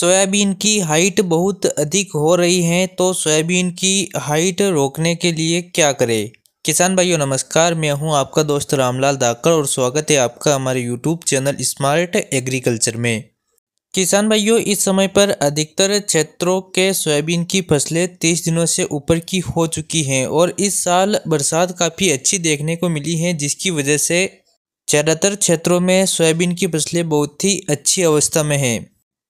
soybean की height बहुत अधिक हो रही है तो सोयाबीन की हाइट रोकने के लिए क्या करें किसान भाइयों नमस्कार मैं हूं आपका दोस्त रामलाल दाकर और स्वागत है आपका हमारे यूट्यूब चैनल स्मार्ट एग्रीकल्चर में किसान भाइयों इस समय पर अधिकतर क्षेत्रों के सोयाबीन की फसलें तीस दिनों से ऊपर की हो चुकी हैं और इस साल बरसात काफ़ी अच्छी देखने को मिली है जिसकी वजह से ज़्यादातर क्षेत्रों में सोयाबीन की फसलें बहुत ही अच्छी अवस्था में हैं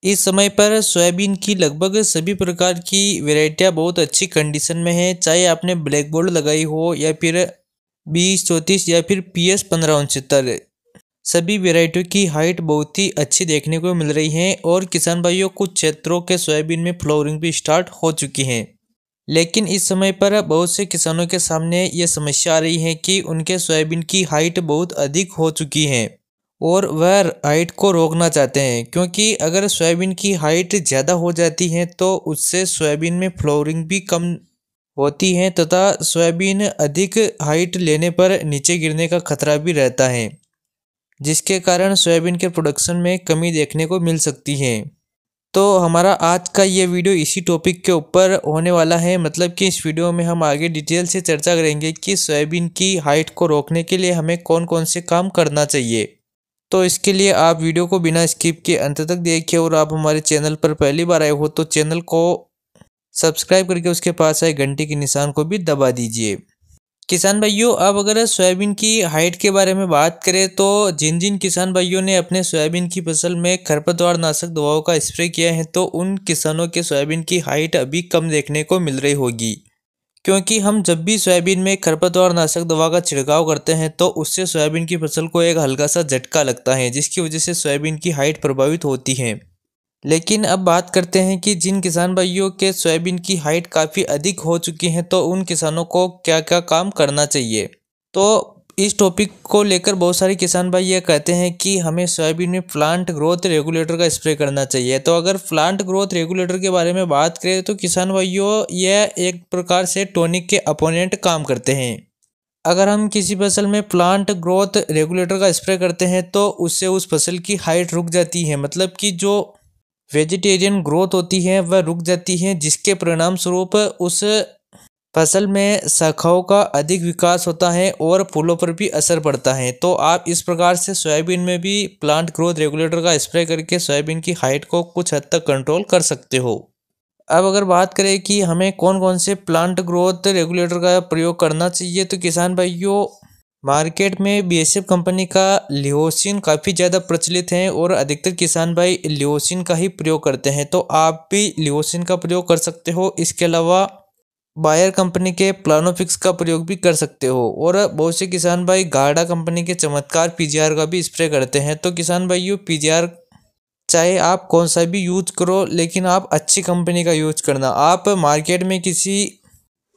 इस समय पर सोयाबीन की लगभग सभी प्रकार की वेराइटियाँ बहुत अच्छी कंडीशन में है चाहे आपने ब्लैक बोर्ड लगाई हो या फिर बीस चौंतीस या फिर पी एस पंद्रह उनसत्तर सभी वेराइटियों की हाइट बहुत ही अच्छी देखने को मिल रही है और किसान भाइयों कुछ क्षेत्रों के सोयाबीन में फ्लोरिंग भी स्टार्ट हो चुकी है लेकिन इस समय पर बहुत से किसानों के सामने ये समस्या आ रही है कि उनके सोयाबीन की हाइट बहुत अधिक हो चुकी है और वह हाइट को रोकना चाहते हैं क्योंकि अगर सोयाबीन की हाइट ज़्यादा हो जाती है तो उससे सोयाबीन में फ्लोरिंग भी कम होती है तथा सोयाबीन अधिक हाइट लेने पर नीचे गिरने का खतरा भी रहता है जिसके कारण सोयाबीन के प्रोडक्शन में कमी देखने को मिल सकती है तो हमारा आज का ये वीडियो इसी टॉपिक के ऊपर होने वाला है मतलब कि इस वीडियो में हम आगे डिटेल से चर्चा करेंगे कि सोयाबीन की हाइट को रोकने के लिए हमें कौन कौन से काम करना चाहिए तो इसके लिए आप वीडियो को बिना स्किप के अंत तक देखिए और आप हमारे चैनल पर पहली बार आए हो तो चैनल को सब्सक्राइब करके उसके पास आए घंटे के निशान को भी दबा दीजिए किसान भाइयों अब अगर सोयाबीन की हाइट के बारे में बात करें तो जिन जिन किसान भाइयों ने अपने सोयाबीन की फसल में खरपतवार नाशक दवाओं का स्प्रे किया है तो उन किसानों के सोयाबीन की हाइट अभी कम देखने को मिल रही होगी क्योंकि हम जब भी सोयाबीन में खरपतवार नाशक दवा का छिड़काव करते हैं तो उससे सोयाबीन की फसल को एक हल्का सा झटका लगता है जिसकी वजह से सोयाबीन की हाइट प्रभावित होती है लेकिन अब बात करते हैं कि जिन किसान भाइयों के सोयाबीन की हाइट काफ़ी अधिक हो चुकी है तो उन किसानों को क्या क्या काम करना चाहिए तो इस टॉपिक को लेकर बहुत सारे किसान भाई ये कहते हैं कि हमें सोयाबीन में प्लांट ग्रोथ रेगुलेटर का स्प्रे करना चाहिए तो अगर प्लांट ग्रोथ रेगुलेटर के बारे में बात करें तो किसान भाइयों यह एक प्रकार से टॉनिक के अपोनेंट काम करते हैं अगर हम किसी फसल में प्लांट ग्रोथ रेगुलेटर का स्प्रे करते हैं तो उससे उस फसल की हाइट रुक जाती है मतलब कि जो वेजिटेरियन ग्रोथ होती है वह रुक जाती है जिसके परिणाम स्वरूप उस फसल में शाखाओं का अधिक विकास होता है और फूलों पर भी असर पड़ता है तो आप इस प्रकार से सोयाबीन में भी प्लांट ग्रोथ रेगुलेटर का स्प्रे करके सोयाबीन की हाइट को कुछ हद तक कंट्रोल कर सकते हो अब अगर बात करें कि हमें कौन कौन से प्लांट ग्रोथ रेगुलेटर का प्रयोग करना चाहिए तो किसान भाइयों मार्केट में बी कंपनी का लियोसिन काफ़ी ज़्यादा प्रचलित है और अधिकतर किसान भाई लियोसिन का ही प्रयोग करते हैं तो आप भी लियोसिन का प्रयोग कर सकते हो इसके अलावा बायर कंपनी के प्लानोफिक्स का प्रयोग भी कर सकते हो और बहुत से किसान भाई गाढ़ा कंपनी के चमत्कार पीजीआर का भी स्प्रे करते हैं तो किसान भाई यू पीजीआर चाहे आप कौन सा भी यूज करो लेकिन आप अच्छी कंपनी का यूज करना आप मार्केट में किसी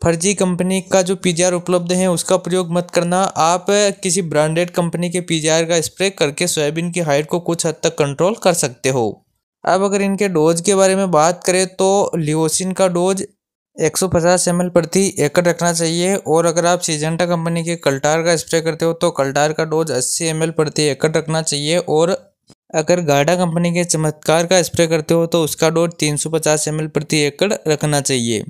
फर्जी कंपनी का जो पी उपलब्ध है उसका प्रयोग मत करना आप किसी ब्रांडेड कंपनी के पी का स्प्रे करके सोयाबीन की हाइट को कुछ हद तक कंट्रोल कर सकते हो अब अगर इनके डोज के बारे में बात करें तो लिओसिन का डोज एक सौ पचास एम प्रति एकड़ रखना चाहिए और अगर आप सीजेंटा कंपनी के कल्टार का स्प्रे करते हो तो कल्टार का डोज अस्सी एम प्रति एकड़ रखना चाहिए और अगर गाडा कंपनी के चमत्कार का स्प्रे करते हो तो उसका डोज तीन सौ पचास एम प्रति एकड़ रखना चाहिए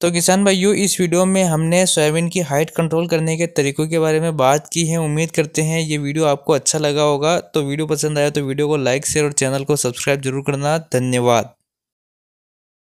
तो किसान भाइयों इस वीडियो में हमने सोयाबीन की हाइट कंट्रोल करने के तरीकों के बारे में बात की है उम्मीद करते हैं ये वीडियो आपको अच्छा लगा होगा तो वीडियो पसंद आया तो वीडियो को लाइक शेयर और चैनल को सब्सक्राइब जरूर करना धन्यवाद